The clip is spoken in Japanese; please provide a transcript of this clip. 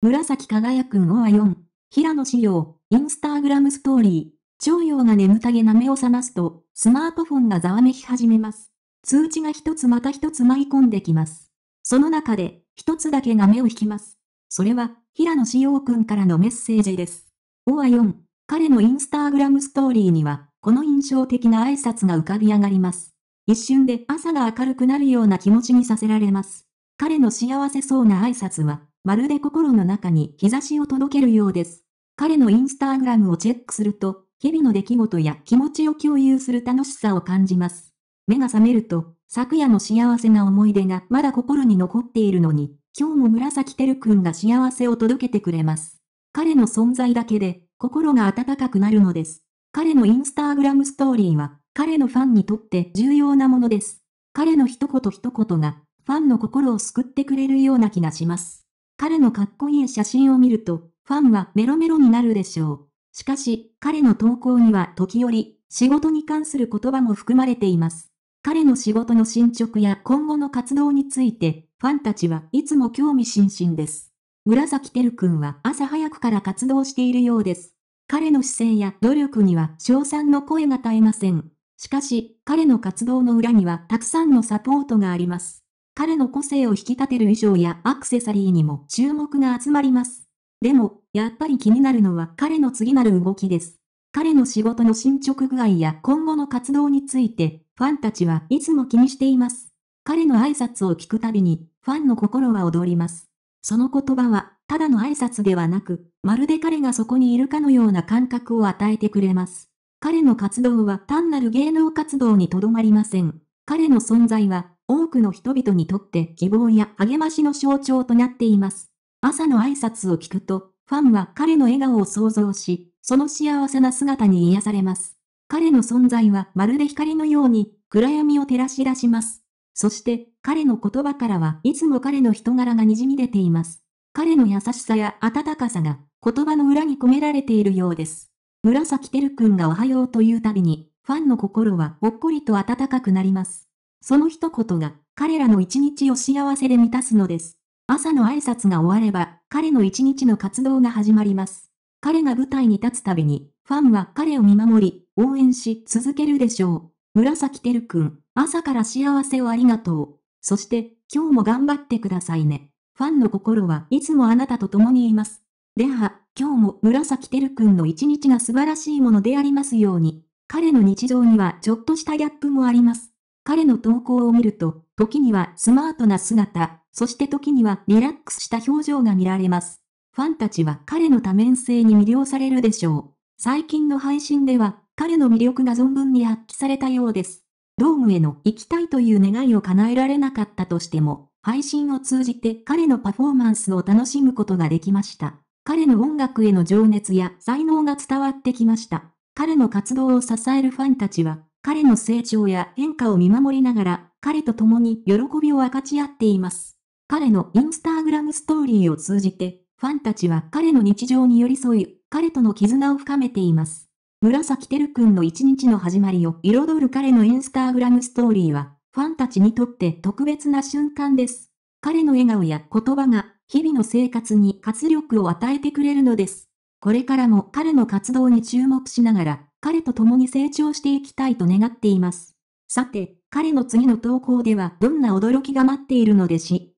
紫輝くん5は4。平野紫耀、インスタグラムストーリー。徴陽が眠たげな目を覚ますと、スマートフォンがざわめき始めます。通知が一つまた一つ舞い込んできます。その中で、一つだけが目を引きます。それは、平野紫耀くんからのメッセージです。5は4。彼のインスタグラムストーリーには、この印象的な挨拶が浮かび上がります。一瞬で朝が明るくなるような気持ちにさせられます。彼の幸せそうな挨拶は、まるで心の中に日差しを届けるようです。彼のインスタグラムをチェックすると、日々の出来事や気持ちを共有する楽しさを感じます。目が覚めると、昨夜の幸せな思い出がまだ心に残っているのに、今日も紫てるくんが幸せを届けてくれます。彼の存在だけで、心が温かくなるのです。彼のインスタグラムストーリーは、彼のファンにとって重要なものです。彼の一言一言が、ファンの心を救ってくれるような気がします。彼のかっこいい写真を見ると、ファンはメロメロになるでしょう。しかし、彼の投稿には時折、仕事に関する言葉も含まれています。彼の仕事の進捗や今後の活動について、ファンたちはいつも興味津々です。紫てるくんは朝早くから活動しているようです。彼の姿勢や努力には称賛の声が絶えません。しかし、彼の活動の裏にはたくさんのサポートがあります。彼の個性を引き立てる衣装やアクセサリーにも注目が集まります。でも、やっぱり気になるのは彼の次なる動きです。彼の仕事の進捗具合や今後の活動について、ファンたちはいつも気にしています。彼の挨拶を聞くたびに、ファンの心は踊ります。その言葉は、ただの挨拶ではなく、まるで彼がそこにいるかのような感覚を与えてくれます。彼の活動は単なる芸能活動にとどまりません。彼の存在は多くの人々にとって希望や励ましの象徴となっています。朝の挨拶を聞くと、ファンは彼の笑顔を想像し、その幸せな姿に癒されます。彼の存在はまるで光のように暗闇を照らし出します。そして彼の言葉からはいつも彼の人柄が滲み出ています。彼の優しさや温かさが言葉の裏に込められているようです。紫てるくんがおはようというたびに、ファンの心はほっこりと温かくなります。その一言が彼らの一日を幸せで満たすのです。朝の挨拶が終われば、彼の一日の活動が始まります。彼が舞台に立つたびに、ファンは彼を見守り、応援し続けるでしょう。紫てるくん、朝から幸せをありがとう。そして、今日も頑張ってくださいね。ファンの心はいつもあなたと共にいます。では、今日も紫てるくんの一日が素晴らしいものでありますように。彼の日常にはちょっとしたギャップもあります。彼の投稿を見ると、時にはスマートな姿、そして時にはリラックスした表情が見られます。ファンたちは彼の多面性に魅了されるでしょう。最近の配信では、彼の魅力が存分に発揮されたようです。ドームへの行きたいという願いを叶えられなかったとしても、配信を通じて彼のパフォーマンスを楽しむことができました。彼の音楽への情熱や才能が伝わってきました。彼の活動を支えるファンたちは、彼の成長や変化を見守りながら、彼と共に喜びを分かち合っています。彼のインスタグラムストーリーを通じて、ファンたちは彼の日常に寄り添い、彼との絆を深めています。紫てるくんの一日の始まりを彩る彼のインスタグラムストーリーは、ファンたちにとって特別な瞬間です。彼の笑顔や言葉が、日々の生活に活力を与えてくれるのです。これからも彼の活動に注目しながら、彼と共に成長していきたいと願っています。さて、彼の次の投稿ではどんな驚きが待っているのでし